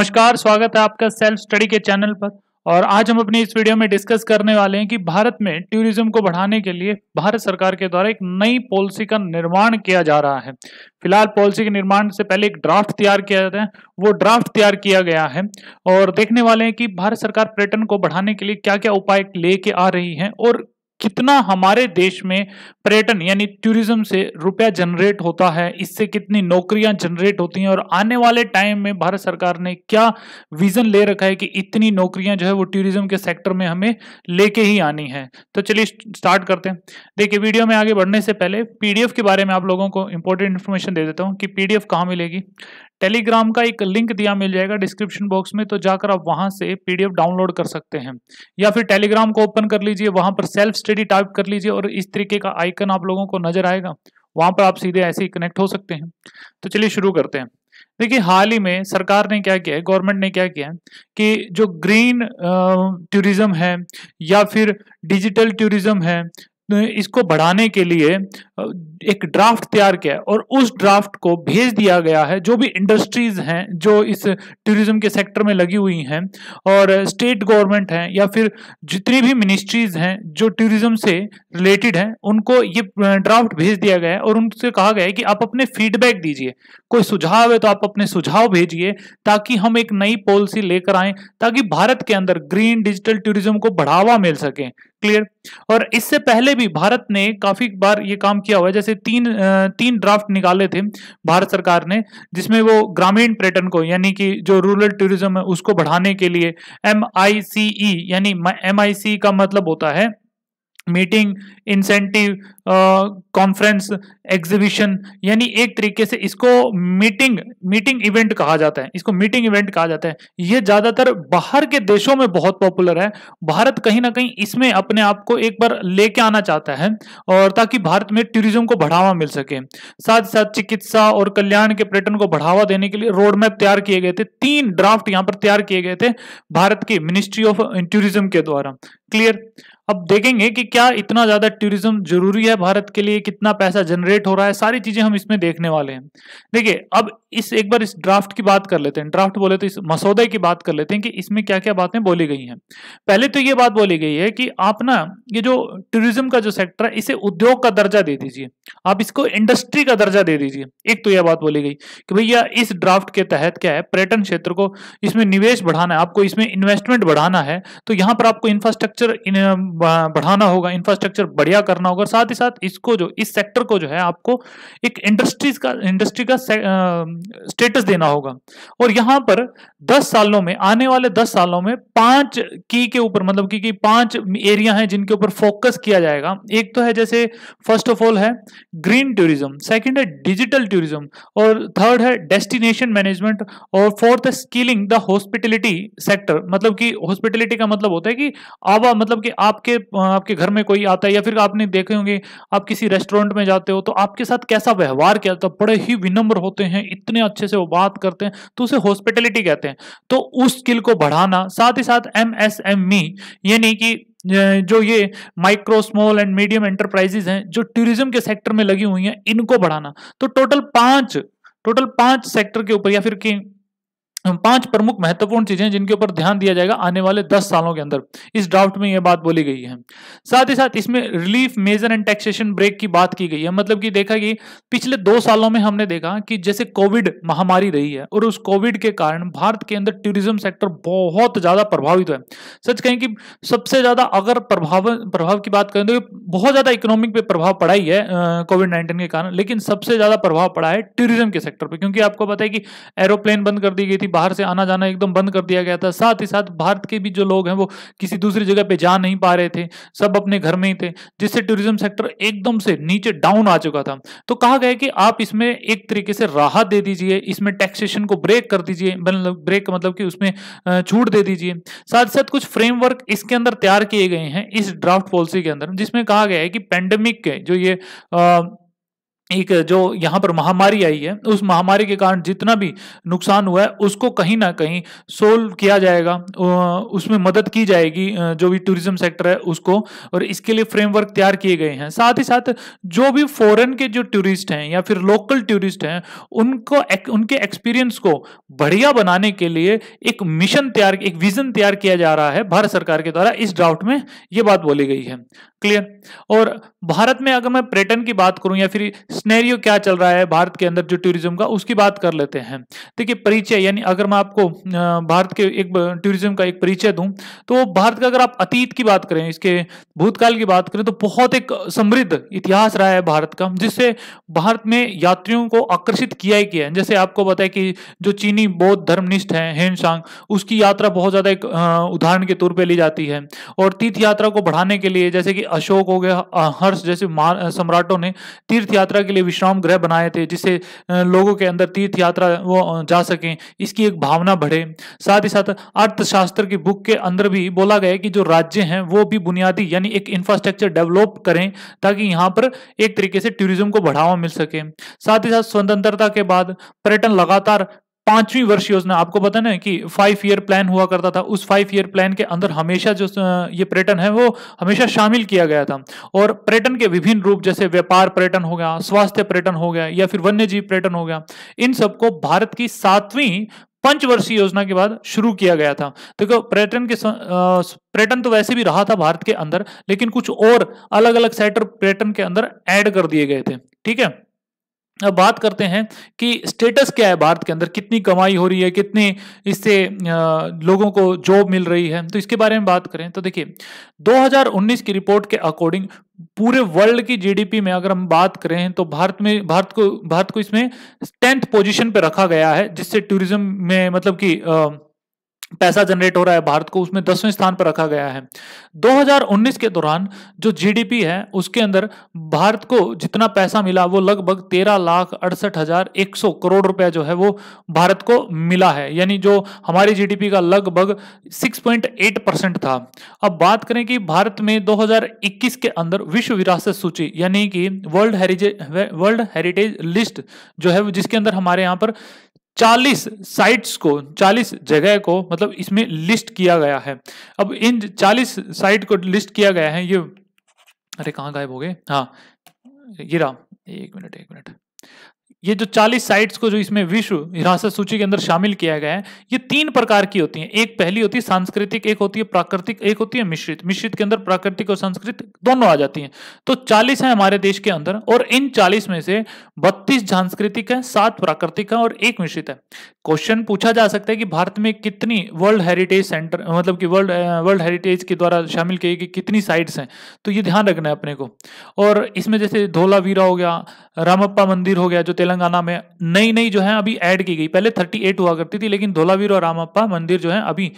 नमस्कार स्वागत है आपका सेल्फ स्टडी के चैनल पर और आज हम अपनी इस वीडियो में डिस्कस करने वाले हैं कि भारत में टूरिज्म को बढ़ाने के लिए भारत सरकार के द्वारा एक नई पॉलिसी का निर्माण किया जा रहा है फिलहाल पॉलिसी के निर्माण से पहले एक ड्राफ्ट तैयार किया जाता है वो ड्राफ्ट तैयार किया गया है और देखने वाले हैं कि भारत सरकार पर्यटन को बढ़ाने के लिए क्या क्या उपाय लेके आ रही है और कितना हमारे देश में पर्यटन यानी टूरिज्म से रुपया जनरेट होता है इससे कितनी नौकरियां जनरेट होती हैं और आने वाले टाइम में भारत सरकार ने क्या विजन ले रखा है कि इतनी नौकरियां जो है वो टूरिज्म के सेक्टर में हमें लेके ही आनी है तो चलिए स्टार्ट करते हैं देखिए वीडियो में आगे बढ़ने से पहले पीडीएफ के बारे में आप लोगों को इंपॉर्टेंट इन्फॉर्मेशन दे देता हूँ कि पीडीएफ कहाँ मिलेगी टेलीग्राम का एक लिंक दिया मिल जाएगा डिस्क्रिप्शन बॉक्स में तो जाकर आप वहां से पीडीएफ डाउनलोड कर सकते हैं या फिर टेलीग्राम को ओपन कर लीजिए वहां पर सेल्फ स्टडी टाइप कर लीजिए और इस तरीके का आइकन आप लोगों को नजर आएगा वहां पर आप सीधे ऐसे ही कनेक्ट हो सकते हैं तो चलिए शुरू करते हैं देखिए हाल ही में सरकार ने क्या किया है गवर्नमेंट ने क्या किया है कि जो ग्रीन टूरिज्म है या फिर डिजिटल टूरिज्म है इसको बढ़ाने के लिए एक ड्राफ्ट तैयार किया है और उस ड्राफ्ट को भेज दिया गया है जो भी इंडस्ट्रीज हैं जो इस टूरिज्म के सेक्टर में लगी हुई हैं और स्टेट गवर्नमेंट हैं या फिर जितनी भी मिनिस्ट्रीज हैं जो टूरिज्म से रिलेटेड हैं उनको ये ड्राफ्ट भेज दिया गया है और उनसे कहा गया है कि आप अपने फीडबैक दीजिए कोई सुझाव है तो आप अपने सुझाव भेजिए ताकि हम एक नई पॉलिसी लेकर आए ताकि भारत के अंदर ग्रीन डिजिटल टूरिज्म को बढ़ावा मिल सके क्लियर और इससे पहले भी भारत ने काफी बार ये काम किया हुआ है जैसे तीन तीन ड्राफ्ट निकाले थे भारत सरकार ने जिसमें वो ग्रामीण पर्यटन को यानी कि जो रूरल टूरिज्म है उसको बढ़ाने के लिए एम आई सी ई यानी एम आई सी का मतलब होता है मीटिंग इंसेंटिव कॉन्फ्रेंस एग्जीबिशन यानी एक तरीके से इसको मीटिंग मीटिंग इवेंट कहा जाता है इसको मीटिंग इवेंट कहा जाता है ये ज़्यादातर बाहर के देशों में बहुत पॉपुलर है भारत कहीं ना कहीं इसमें अपने आप को एक बार लेके आना चाहता है और ताकि भारत में टूरिज्म को बढ़ावा मिल सके साथ साथ चिकित्सा और कल्याण के पर्यटन को बढ़ावा देने के लिए रोड मैप तैयार किए गए थे तीन ड्राफ्ट यहाँ पर तैयार किए गए थे भारत के मिनिस्ट्री ऑफ टूरिज्म के द्वारा क्लियर अब देखेंगे कि क्या इतना ज्यादा टूरिज्म जरूरी है भारत के लिए कितना पैसा जनरेट हो रहा है सारी चीजें हम इसमें देखने वाले हैं देखिए अब इस एक बार इस ड्राफ्ट की बात कर लेते हैं ड्राफ्ट बोले तो इस मसौदे की बात कर लेते हैं कि इसमें क्या क्या बातें बोली गई हैं पहले तो ये बात बोली गई है कि आप ना ये जो टूरिज्म का जो सेक्टर है इसे उद्योग का दर्जा दे दीजिए आप इसको इंडस्ट्री का दर्जा दे दीजिए एक तो यह बात बोली गई कि भैया इस ड्राफ्ट के तहत क्या है पर्यटन क्षेत्र को इसमें निवेश बढ़ाना है आपको इसमें इन्वेस्टमेंट बढ़ाना है तो यहाँ पर आपको इंफ्रास्ट्रक्चर बढ़ाना होगा इंफ्रास्ट्रक्चर बढ़िया करना होगा साथ ही साथ इसको जो इस सेक्टर को जो है आपको एक इंडस्ट्रीज का इंडस्ट्री का स्टेटस देना होगा और यहां पर 10 सालों में आने वाले 10 सालों में पांच की के ऊपर मतलब की, की पांच एरिया हैं जिनके ऊपर फोकस किया जाएगा एक तो है जैसे फर्स्ट ऑफ ऑल है ग्रीन टूरिज्म सेकंड है डिजिटल टूरिज्म और थर्ड है डेस्टिनेशन मैनेजमेंट और फोर्थ है स्किलिंग द हॉस्पिटलिटी सेक्टर मतलब की हॉस्पिटलिटी का मतलब होता है कि आवा मतलब कि आपके आपके घर में कोई आता है या फिर आपने देखे होंगे आप किसी रेस्टोरेंट में जाते हो तो आपके साथ कैसा व्यवहार किया जाता तो है बड़े ही विनम्र होते हैं इतने इतने अच्छे से वो बात करते हैं तो उसे हॉस्पिटलिटी कहते हैं तो उस स्किल को बढ़ाना साथ ही साथ एम एस एम ई यानी कि जो ये micro small and medium enterprises हैं जो टूरिज्म के सेक्टर में लगी हुई हैं इनको बढ़ाना तो टोटल पांच टोटल पांच सेक्टर के ऊपर या फिर पांच प्रमुख महत्वपूर्ण चीजें जिनके ऊपर ध्यान दिया जाएगा आने वाले दस सालों के अंदर इस ड्राफ्ट में यह बात बोली गई है साथ ही साथ इसमें relief measure and taxation break की बात की गई है मतलब कि देखा कि पिछले दो सालों में हमने देखा कि जैसे कोविड महामारी रही है और उस कोविड के कारण भारत के अंदर टूरिज्म सेक्टर बहुत ज्यादा प्रभावित है सच कहें कि सबसे ज्यादा अगर प्रभाव प्रभाव की बात करें तो बहुत ज्यादा इकोनॉमिक पे प्रभाव पड़ा ही है कोविड नाइन्टीन के कारण लेकिन सबसे ज्यादा प्रभाव पड़ा है टूरिज्म के सेक्टर पर क्योंकि आपको पता है कि एरोप्लेन बंद कर दी गई थी भी बाहर से आना जाना एकदम बंद कर दिया गया था साथ ही साथ भारत के भी जो लोग हैं वो किसी दूसरी जगह पे जा नहीं पा रहे थे सब अपने घर में ही थे जिससे टूरिज्म सेक्टर एकदम से नीचे डाउन आ चुका था तो कहा गया कि आप इसमें एक तरीके से राहत दे दीजिए इसमें टैक्सेशन को ब्रेक कर दीजिए मतलब ब्रेक मतलब कि उसमें छूट दे दीजिए साथ ही साथ कुछ फ्रेमवर्क इसके अंदर तैयार किए गए हैं इस ड्राफ्ट पॉलिसी के अंदर जिसमें कहा गया है कि पेंडेमिक के जो ये आ, एक जो यहाँ पर महामारी आई है उस महामारी के कारण जितना भी नुकसान हुआ है उसको कहीं ना कहीं सोल्व किया जाएगा उसमें मदद की जाएगी जो भी टूरिज्म सेक्टर है उसको और इसके लिए फ्रेमवर्क तैयार किए गए हैं साथ ही साथ जो भी फॉरेन के जो टूरिस्ट हैं या फिर लोकल टूरिस्ट हैं उनको एक, उनके एक्सपीरियंस को बढ़िया बनाने के लिए एक मिशन तैयार एक विजन तैयार किया जा रहा है भारत सरकार के द्वारा इस ड्राफ्ट में ये बात बोली गई है क्लियर और भारत में अगर मैं पर्यटन की बात करूं या फिर स्नेरियो क्या चल रहा है भारत के अंदर जो टूरिज्म का उसकी बात कर लेते हैं देखिए परिचय यानी अगर मैं आपको भारत के एक टूरिज्म का एक परिचय दूं तो भारत का अगर आप अतीत की बात करें इसके भूतकाल की बात करें तो बहुत एक समृद्ध इतिहास रहा है भारत का जिससे भारत में यात्रियों को आकर्षित किया ही किया है जैसे आपको बताया कि जो चीनी बौद्ध धर्मनिष्ठ है हेनशांग उसकी यात्रा बहुत ज़्यादा एक उदाहरण के तौर पर ली जाती है और तीर्थ यात्रा को बढ़ाने के लिए जैसे कि अशोक हो गया हर्ष जैसे सम्राटों ने तीर्थ यात्रा के लिए विश्राम गृह बनाए थे जिससे लोगों के अंदर तीर्थ यात्रा वो जा सके इसकी एक भावना बढ़े साथ ही साथ अर्थशास्त्र की बुक के अंदर भी बोला गया कि जो राज्य हैं वो भी बुनियादी यानी एक इंफ्रास्ट्रक्चर डेवलप करें ताकि यहाँ पर एक तरीके से टूरिज्म को बढ़ावा मिल सके साथ ही साथ स्वतंत्रता के बाद पर्यटन लगातार पांचवी वर्ष योजना आपको पता ना कि फाइव ईयर प्लान हुआ करता था उस फाइव ईयर प्लान के अंदर हमेशा जो ये पर्यटन है वो हमेशा शामिल किया गया था और पर्यटन के विभिन्न रूप जैसे व्यापार पर्यटन हो गया स्वास्थ्य पर्यटन हो गया या फिर वन्य जीव पर्यटन हो गया इन सबको भारत की सातवीं पंचवर्षीय योजना के बाद शुरू किया गया था देखो तो पर्यटन के पर्यटन तो वैसे भी रहा था भारत के अंदर लेकिन कुछ और अलग अलग सेक्टर पर्यटन के अंदर एड कर दिए गए थे ठीक है अब बात करते हैं कि स्टेटस क्या है भारत के अंदर कितनी कमाई हो रही है कितनी इससे लोगों को जॉब मिल रही है तो इसके बारे में बात करें तो देखिए 2019 की रिपोर्ट के अकॉर्डिंग पूरे वर्ल्ड की जीडीपी में अगर हम बात करें तो भारत में भारत को भारत को इसमें टेंथ पोजीशन पर रखा गया है जिससे टूरिज्म में मतलब कि पैसा जनरेट हो रहा है भारत को उसमें दसवें स्थान पर रखा गया है 2019 के दौरान जो जीडीपी है उसके अंदर भारत को जितना पैसा मिला वो लगभग तेरह लाख अड़सठ हजार एक सौ करोड़ रुपया जो है वो भारत को मिला है यानी जो हमारी जीडीपी का लगभग 6.8 परसेंट था अब बात करें कि भारत में 2021 के अंदर विश्व विरासत सूची यानी कि world heritage world heritage list जो है जिसके अंदर हमारे यहाँ पर 40 साइट्स को 40 जगह को मतलब इसमें लिस्ट किया गया है अब इन 40 साइट को लिस्ट किया गया है ये अरे कहाँ गायब हो गए हाँ ये रहा एक मिनट एक मिनट ये जो 40 साइट्स को जो इसमें विश्व हिरासत सूची के अंदर शामिल किया गया है ये तीन प्रकार की होती हैं एक पहली होती है सांस्कृतिक एक होती है प्राकृतिक एक होती है मिश्रित मिश्रित के अंदर प्राकृतिक और सांस्कृतिक दोनों आ जाती हैं तो 40 है हमारे देश के अंदर और इन 40 में से 32 सांस्कृतिक है सात प्राकृतिक है और एक मिश्रित है क्वेश्चन पूछा जा सकता है कि भारत में कितनी वर्ल्ड हेरिटेज सेंटर मतलब कि वर्ल्ड वर्ल्ड हेरिटेज के द्वारा शामिल किए कि कितनी साइट्स हैं तो ये ध्यान रखना है अपने को और इसमें जैसे धोलावीरा हो गया रामप्पा मंदिर हो गया जो तेलंगाना में नई नई जो है अभी ऐड की गई पहले थर्टी एट हुआ करती थी लेकिन धोलावीर और रामप्पा मंदिर जो है अभी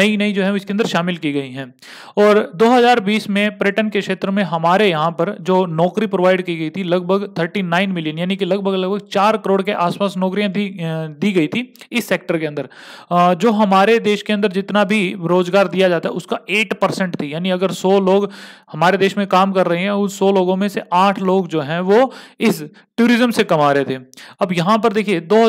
नई नई जो है इसके अंदर शामिल की गई हैं और 2020 में पर्यटन के क्षेत्र में हमारे यहाँ पर जो नौकरी प्रोवाइड की गई थी लगभग नाइन मिलियन यानी कि लगभग लगभग चार करोड़ के आसपास नौकरियाँ दी गई थी इस सेक्टर के अंदर जो हमारे देश के अंदर जितना भी रोजगार दिया जाता है उसका एट परसेंट थी यानी अगर सौ लोग हमारे देश में काम कर रहे हैं उस सौ लोगों में से आठ लोग जो हैं वो इस टूरिज्म से कमा रहे थे अब यहाँ पर देखिए दो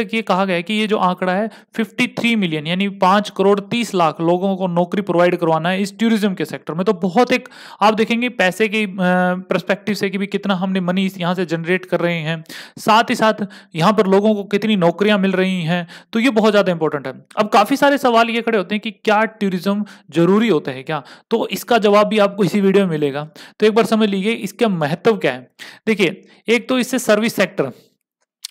तक ये कहा गया कि ये जो आंकड़ा है फिफ्टी मिलियन यानी पांच करोड़ तीस लाख लोगों को नौकरी प्रोवाइड करवाना है इस टूरिज्म के सेक्टर में तो बहुत एक आप देखेंगे पैसे की परस्पेक्टिव से कि भी कितना हमने मनी यहाँ से जनरेट कर रहे हैं साथ ही साथ यहाँ पर लोगों को कितनी नौकरियां मिल रही हैं तो ये बहुत ज़्यादा इंपॉर्टेंट है अब काफ़ी सारे सवाल ये खड़े होते हैं कि क्या टूरिज्म जरूरी होता है क्या तो इसका जवाब भी आपको इसी वीडियो में मिलेगा तो एक बार समझ लीजिए इसका महत्व क्या है देखिए एक तो इससे सर्विस सेक्टर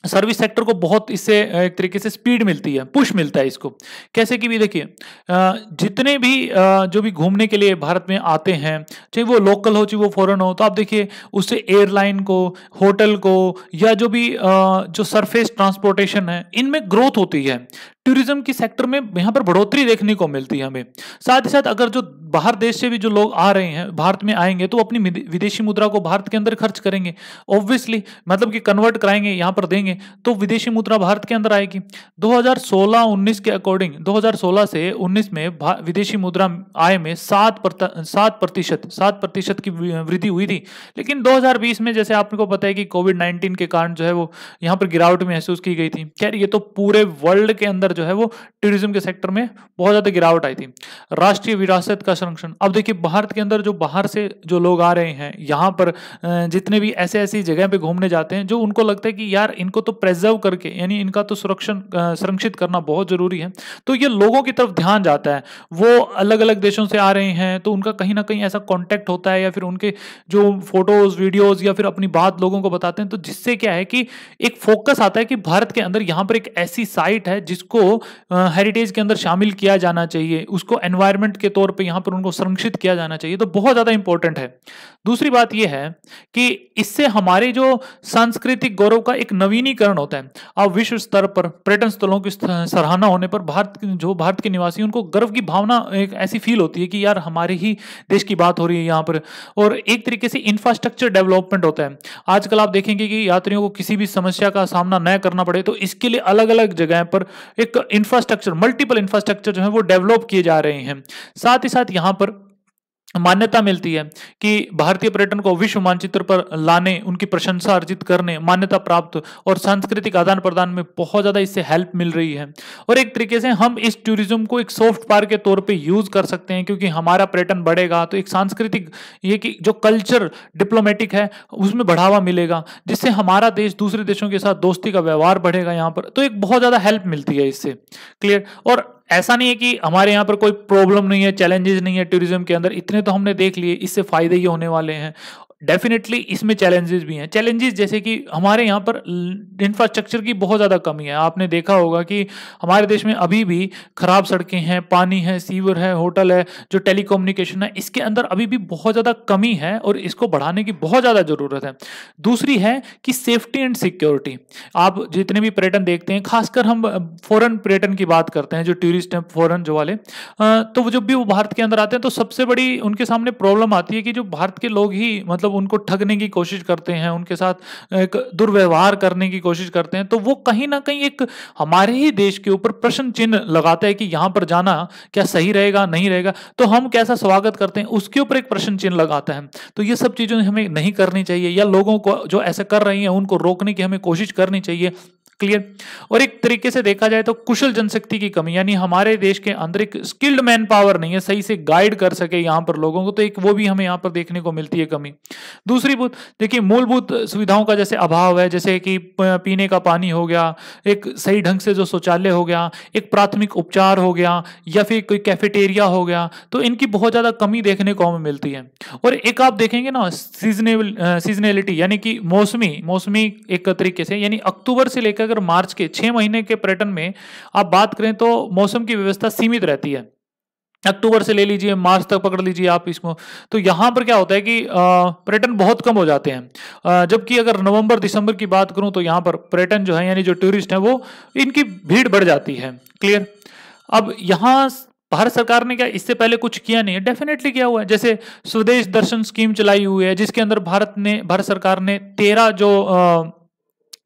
सर्विस सेक्टर को बहुत इससे एक तरीके से स्पीड मिलती है पुश मिलता है इसको कैसे कि भी देखिए जितने भी जो भी घूमने के लिए भारत में आते हैं चाहे वो लोकल हो चाहे वो फॉरेन हो तो आप देखिए उससे एयरलाइन को होटल को या जो भी जो सरफेस ट्रांसपोर्टेशन है इनमें ग्रोथ होती है टूरिज्म की सेक्टर में यहाँ पर बढ़ोतरी देखने को मिलती है हमें साथ ही साथ अगर जो बाहर देश से भी जो लोग आ रहे हैं भारत में आएंगे तो अपनी विदेशी मुद्रा को भारत के अंदर खर्च करेंगे ऑब्वियसली मतलब कि कन्वर्ट कराएंगे यहाँ पर देंगे तो विदेशी मुद्रा भारत के अंदर आएगी 2016-19 के अकॉर्डिंग 2016 से 19 में विदेशी मुद्रा आय में सात सात प्रतिशत सात प्रतिशत की वृद्धि हुई थी लेकिन दो में जैसे आपको पता है कि कोविड नाइन्टीन के कारण जो है वो यहाँ पर गिरावट महसूस की गई थी खैर ये तो पूरे वर्ल्ड के अंदर जो है वो टूरिज्म के सेक्टर में बहुत ज़्यादा गिरावट आई थी राष्ट्रीय विरासत का संरक्षण अब देखिए भारत के अंदर जो बाहर से जो लोग आ रहे हैं यहाँ पर जितने भी ऐसे ऐसी जगह पे घूमने जाते हैं जो उनको लगता है कि यार इनको तो प्रिजर्व करके यानी इनका तो सुरक्षण संरक्षित करना बहुत ज़रूरी है तो ये लोगों की तरफ ध्यान जाता है वो अलग अलग देशों से आ रहे हैं तो उनका कहीं ना कहीं ऐसा कॉन्टैक्ट होता है या फिर उनके जो फोटोज़ वीडियोज़ या फिर अपनी बात लोगों को बताते हैं तो जिससे क्या है कि एक फोकस आता है कि भारत के अंदर यहाँ पर एक ऐसी साइट है जिसको उनको हेरिटेज के अंदर शामिल किया जाना चाहिए उसको एनवायरमेंट के तौर पे यहाँ पर उनको संरक्षित किया जाना चाहिए तो बहुत ज़्यादा इंपॉर्टेंट है दूसरी बात यह है कि इससे हमारे जो सांस्कृतिक गौरव का एक नवीनीकरण होता है अब विश्व स्तर पर पर्यटन स्थलों की सराहना होने पर भारत जो भारत के निवासी उनको गर्व की भावना एक ऐसी फील होती है कि यार हमारे ही देश की बात हो रही है यहाँ पर और एक तरीके से इंफ्रास्ट्रक्चर डेवलपमेंट होता है आजकल आप देखेंगे कि यात्रियों को किसी भी समस्या का सामना न करना पड़े तो इसके लिए अलग अलग जगह पर एक इंफ्रास्ट्रक्चर मल्टीपल इंफ्रास्ट्रक्चर जो है वो डेवलप किए जा रहे हैं साथ ही साथ यहाँ पर मान्यता मिलती है कि भारतीय पर्यटन को विश्व मानचित्र पर लाने उनकी प्रशंसा अर्जित करने मान्यता प्राप्त और सांस्कृतिक आदान प्रदान में बहुत ज़्यादा इससे हेल्प मिल रही है और एक तरीके से हम इस टूरिज्म को एक सॉफ्ट पार के तौर पे यूज़ कर सकते हैं क्योंकि हमारा पर्यटन बढ़ेगा तो एक सांस्कृतिक ये कि जो कल्चर डिप्लोमेटिक है उसमें बढ़ावा मिलेगा जिससे हमारा देश दूसरे देशों के साथ दोस्ती का व्यवहार बढ़ेगा यहाँ पर तो एक बहुत ज़्यादा हेल्प मिलती है इससे क्लियर और ऐसा नहीं है कि हमारे यहाँ पर कोई प्रॉब्लम नहीं है चैलेंजेस नहीं है टूरिज्म के अंदर इतने तो हमने देख लिए इससे फायदे ही होने वाले हैं डेफिनेटली इसमें चैलेंजेस भी हैं चैलेंजेस जैसे कि हमारे यहाँ पर इंफ्रास्ट्रक्चर की बहुत ज़्यादा कमी है आपने देखा होगा कि हमारे देश में अभी भी ख़राब सड़कें हैं पानी है सीवर है होटल है जो टेली है इसके अंदर अभी भी बहुत ज़्यादा कमी है और इसको बढ़ाने की बहुत ज़्यादा ज़रूरत है दूसरी है कि सेफ्टी एंड सिक्योरिटी आप जितने भी पर्यटन देखते हैं खासकर हम फॉरन पर्यटन की बात करते हैं जो टूरिस्ट हैं फॉरन जो वाले तो जब भी वो भारत के अंदर आते हैं तो सबसे बड़ी उनके सामने प्रॉब्लम आती है कि जो भारत के लोग ही मतलब मतलब उनको ठगने की कोशिश करते हैं उनके साथ एक दुर्व्यवहार करने की कोशिश करते हैं तो वो कहीं ना कहीं एक हमारे ही देश के ऊपर प्रश्न चिन्ह लगाते हैं कि यहाँ पर जाना क्या सही रहेगा नहीं रहेगा तो हम कैसा स्वागत करते हैं उसके ऊपर एक प्रश्न चिन्ह लगाते हैं तो ये सब चीज़ें हमें नहीं करनी चाहिए या लोगों को जो ऐसा कर रही हैं उनको रोकने की हमें कोशिश करनी चाहिए क्लियर और एक तरीके से देखा जाए तो कुशल जनशक्ति की कमी यानी हमारे देश के अंदर एक स्किल्ड मैन पावर नहीं है सही से गाइड कर सके यहाँ पर लोगों को तो एक वो भी हमें यहां पर देखने को मिलती है कमी दूसरी बुत देखिए मूलभूत सुविधाओं का जैसे अभाव है जैसे कि पीने का पानी हो गया एक सही ढंग से जो शौचालय हो गया एक प्राथमिक उपचार हो गया या फिर कोई कैफेटेरिया हो गया तो इनकी बहुत ज़्यादा कमी देखने को हमें मिलती है और एक आप देखेंगे ना सीजनेबल सीजनेलिटी यानी कि मौसमी मौसमी एक तरीके से यानी अक्टूबर से लेकर अगर मार्च के छह महीने के पर्यटन में आप बात करें तो मौसम की व्यवस्था सीमित रहती है अक्टूबर से ले लीजिए मार्च तक पकड़ लीजिए आप इसको तो यहाँ पर क्या होता है कि पर्यटन बहुत कम हो जाते हैं जबकि अगर नवंबर दिसंबर की बात करूं तो यहाँ पर पर्यटन जो है यानी जो टूरिस्ट है वो इनकी भीड़ बढ़ जाती है क्लियर अब यहाँ भारत सरकार ने क्या इससे पहले कुछ किया नहीं है डेफिनेटली किया हुआ है जैसे स्वदेश दर्शन स्कीम चलाई हुई है जिसके अंदर भारत ने भारत सरकार ने तेरह जो आ,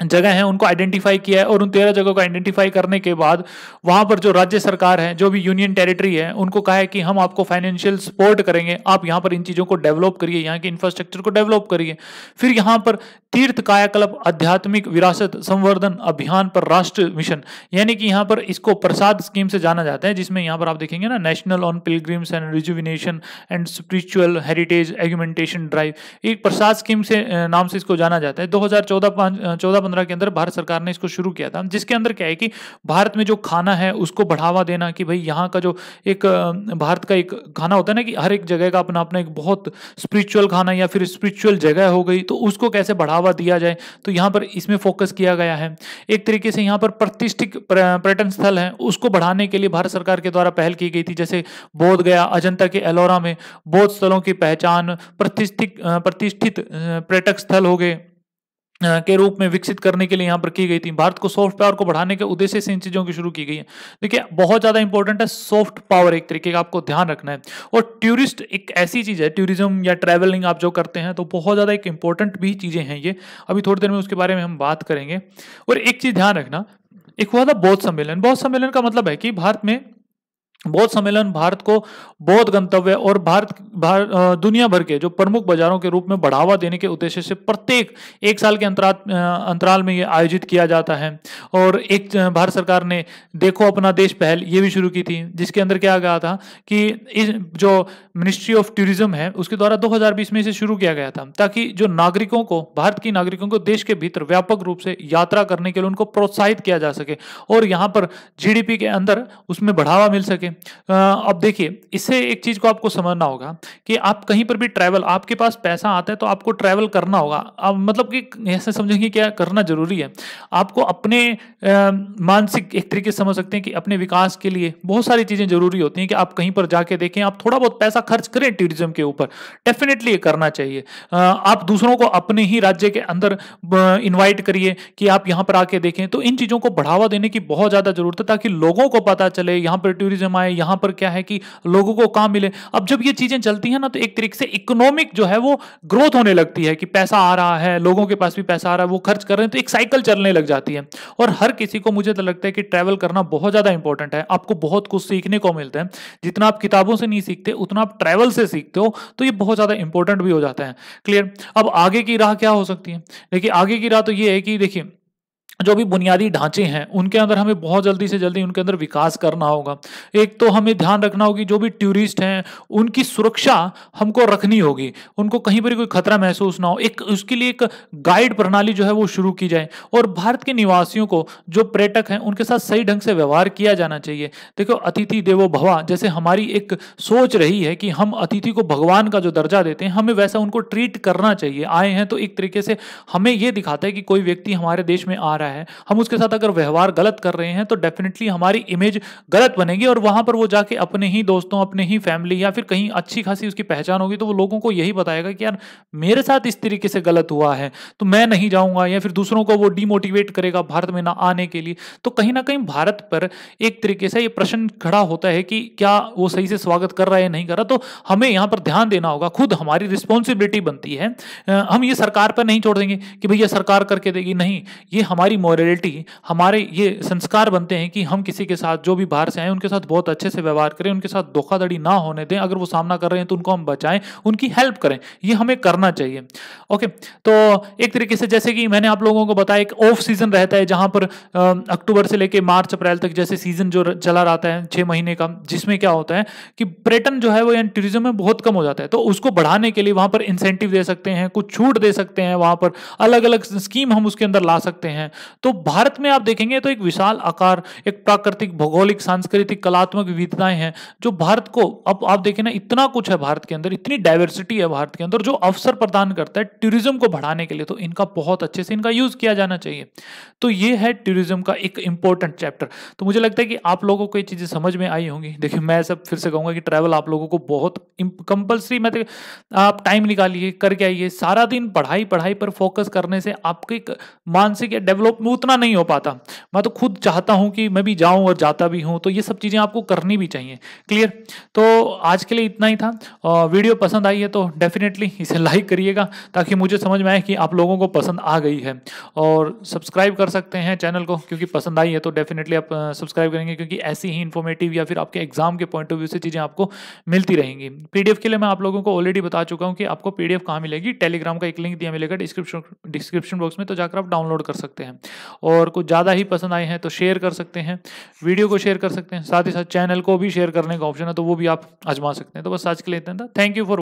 जगह हैं उनको आइडेंटिफाई किया है और उन तेरह जगहों को आइडेंटिफाई करने के बाद वहां पर जो राज्य सरकार है जो भी यूनियन टेरिटरी है उनको कहा है कि हम आपको फाइनेंशियल सपोर्ट करेंगे आप यहाँ पर इन चीज़ों को डेवलप करिए यहाँ के इंफ्रास्ट्रक्चर को डेवलप करिए फिर यहां पर तीर्थ कायाकल्प आध्यात्मिक विरासत संवर्धन अभियान पर राष्ट्र मिशन यानी कि यहाँ पर इसको प्रसाद स्कीम से जाना जाता है जिसमें यहाँ पर आप देखेंगे ना national on pilgrims and rejuvenation and spiritual heritage augmentation drive एक प्रसाद स्कीम से नाम से इसको जाना जाता है दो हजार 2015 के अंदर भारत सरकार ने इसको शुरू किया था जिसके अंदर क्या है कि भारत में जो खाना है उसको बढ़ावा देना कि भाई यहाँ का जो एक भारत का एक खाना होता है ना कि हर एक जगह का अपना अपना एक बहुत स्पिरिचुअल खाना या फिर स्पिरिचुअल जगह हो गई तो उसको कैसे बढ़ावा दिया जाए तो यहाँ पर इसमें फोकस किया गया है एक तरीके से यहाँ पर प्रतिष्ठित पर्यटन स्थल है उसको बढ़ाने के लिए भारत सरकार के द्वारा पहल की गई थी जैसे बोध गया अजंता के एलोरा में बौद्ध स्थलों की पहचान प्रतिष्ठित प्रतिष्ठित पर्यटक स्थल हो गए के रूप में विकसित करने के लिए यहाँ पर की गई थी भारत को सॉफ्ट पावर को बढ़ाने के उद्देश्य से इन चीज़ों की शुरू की गई है देखिए बहुत ज़्यादा इंपॉर्टेंट है सॉफ्ट पावर एक तरीके का आपको ध्यान रखना है और टूरिस्ट एक ऐसी चीज़ है टूरिज्म या ट्रैवलिंग आप जो करते हैं तो बहुत ज़्यादा एक इंपॉर्टेंट भी चीज़ें हैं ये अभी थोड़ी देर में उसके बारे में हम बात करेंगे और एक चीज़ ध्यान रखना एक हुआ था बौद्ध सम्मेलन बौद्ध सम्मेलन का मतलब है कि भारत में बौद्ध सम्मेलन भारत को बौद्ध गंतव्य और भारत भार, दुनिया भर के जो प्रमुख बाजारों के रूप में बढ़ावा देने के उद्देश्य से प्रत्येक एक साल के अंतराल अंतराल में ये आयोजित किया जाता है और एक भारत सरकार ने देखो अपना देश पहल ये भी शुरू की थी जिसके अंदर क्या गया था कि इस जो मिनिस्ट्री ऑफ टूरिज्म है उसके द्वारा दो में इसे शुरू किया गया था ताकि जो नागरिकों को भारत की नागरिकों को देश के भीतर व्यापक रूप से यात्रा करने के लिए उनको प्रोत्साहित किया जा सके और यहाँ पर जी के अंदर उसमें बढ़ावा मिल सके अब देखिए इससे एक चीज को आपको समझना होगा कि आप कहीं पर भी ट्रैवल आपके पास पैसा आता है तो आपको ट्रैवल करना होगा अब मतलब कि ऐसे समझेंगे क्या करना जरूरी है आपको अपने मानसिक एक तरीके से समझ सकते हैं कि अपने विकास के लिए बहुत सारी चीजें जरूरी होती हैं कि आप कहीं पर जाके देखें आप थोड़ा बहुत पैसा खर्च करें टूरिज्म के ऊपर डेफिनेटली ये करना चाहिए आप दूसरों को अपने ही राज्य के अंदर इन्वाइट करिए कि आप यहाँ पर आके देखें तो इन चीजों को बढ़ावा देने की बहुत ज्यादा जरूरत है ताकि लोगों को पता चले यहाँ पर टूरिज्म आए यहां पर क्या है कि लोगों को काम मिले अब जब ये चीजें चलती हैं ना तो एक तरीके से इकोनॉमिक जो है वो ग्रोथ होने लगती है कि पैसा आ रहा है लोगों के पास भी पैसा आ रहा है वो खर्च कर रहे हैं तो एक साइकिल चलने लग जाती है और हर किसी को मुझे तो लगता है कि ट्रैवल करना बहुत ज़्यादा इंपॉर्टेंट है आपको बहुत कुछ सीखने को मिलता है जितना आप किताबों से नहीं सीखते उतना आप ट्रैवल से सीखते हो तो ये बहुत ज़्यादा इंपॉर्टेंट भी हो जाता है क्लियर अब आगे की राह क्या हो सकती है देखिए आगे की राह तो ये है कि देखिए जो भी बुनियादी ढांचे हैं उनके अंदर हमें बहुत जल्दी से जल्दी उनके अंदर विकास करना होगा एक तो हमें ध्यान रखना होगी जो भी टूरिस्ट हैं उनकी सुरक्षा हमको रखनी होगी उनको कहीं पर कोई खतरा महसूस ना हो एक उसके लिए एक गाइड प्रणाली जो है वो शुरू की जाए और भारत के निवासियों को जो पर्यटक हैं उनके साथ सही ढंग से व्यवहार किया जाना चाहिए देखो अतिथि देवो भवा जैसे हमारी एक सोच रही है कि हम अतिथि को भगवान का जो दर्जा देते हैं हमें वैसा उनको ट्रीट करना चाहिए आए हैं तो एक तरीके से हमें यह दिखाता है कि कोई व्यक्ति हमारे देश में आ रहा रहा है हम उसके साथ अगर व्यवहार गलत कर रहे हैं तो डेफिनेटली हमारी इमेज गलत बनेगी और वहां पर वो जाके अपने ही दोस्तों अपने ही फैमिली या फिर कहीं अच्छी खासी उसकी पहचान होगी तो वो लोगों को यही बताएगा कि यार मेरे साथ इस तरीके से गलत हुआ है तो मैं नहीं जाऊंगा या फिर दूसरों को वो डिमोटिवेट करेगा भारत में ना आने के लिए तो कहीं ना कहीं भारत पर एक तरीके से ये प्रश्न खड़ा होता है कि क्या वो सही से स्वागत कर रहा है नहीं कर रहा तो हमें यहां पर ध्यान देना होगा खुद हमारी रिस्पॉन्सिबिलिटी बनती है हम ये सरकार पर नहीं छोड़ देंगे कि भैया सरकार करके देगी नहीं ये हमारी हमारी मॉरलिटी हमारे ये संस्कार बनते हैं कि हम किसी के साथ जो भी बाहर से आए उनके साथ बहुत अच्छे से व्यवहार करें उनके साथ धोखाधड़ी ना होने दें अगर वो सामना कर रहे हैं तो उनको हम बचाएं उनकी हेल्प करें ये हमें करना चाहिए ओके तो एक तरीके से जैसे कि मैंने आप लोगों को बताया एक ऑफ सीजन रहता है जहां पर अक्टूबर से लेकर मार्च अप्रैल तक जैसे सीजन जो चला रहता है छः महीने का जिसमें क्या होता है कि पर्यटन जो है वो यानी टूरिज्म में बहुत कम हो जाता है तो उसको बढ़ाने के लिए वहां पर इंसेंटिव दे सकते हैं कुछ छूट दे सकते हैं वहां पर अलग अलग स्कीम हम उसके अंदर ला सकते हैं तो भारत में आप देखेंगे तो एक विशाल आकार एक प्राकृतिक भौगोलिक सांस्कृतिक कलात्मक विविधताएं हैं जो भारत को अब आप देखें ना इतना कुछ है भारत के अंदर इतनी डायवर्सिटी है भारत के अंदर जो अवसर प्रदान करता है टूरिज्म को बढ़ाने के लिए तो इनका बहुत अच्छे से इनका यूज किया जाना चाहिए तो ये है टूरिज्म का एक इंपॉर्टेंट चैप्टर तो मुझे लगता है कि आप लोगों को ये चीजें समझ में आई होंगी देखिए मैं सब फिर से कहूंगा कि ट्रैवल आप लोगों को बहुत कंपल्सरी मैं आप टाइम निकालिए करके आइए सारा दिन पढ़ाई पढ़ाई पर फोकस करने से आपके मानसिक डेवलप हो उतना नहीं हो पाता मैं तो खुद चाहता हूं कि मैं भी जाऊं और जाता भी हूं तो ये सब चीज़ें आपको करनी भी चाहिए क्लियर तो आज के लिए इतना ही था वीडियो पसंद आई है तो डेफिनेटली इसे लाइक करिएगा ताकि मुझे समझ में आए कि आप लोगों को पसंद आ गई है और सब्सक्राइब कर सकते हैं चैनल को क्योंकि पसंद आई है तो डेफिनेटली आप सब्सक्राइब करेंगे क्योंकि ऐसी ही इन्फॉर्मेटिव या फिर आपके एग्जाम के पॉइंट ऑफ व्यू से चीज़ें आपको मिलती रहेंगी पीडीएफ के लिए मैं आप लोगों को ऑलरेडी बता चुका हूं कि आपको पीडीएफ कहाँ मिलेगी टेलीग्राम का एक लिंक दिया मिलेगा डिस्क्रिप्शन डिस्क्रिप्शन बॉक्स में तो जाकर आप डाउनलोड कर सकते हैं और कुछ ज़्यादा ही पसंद आए हैं तो शेयर कर सकते हैं वीडियो को शेयर कर सकते हैं साथ ही साथ चैनल को भी शेयर करने का ऑप्शन है तो वो भी आप आजमा सकते हैं तो बस आज के लिए इतना था थैंक यू फॉर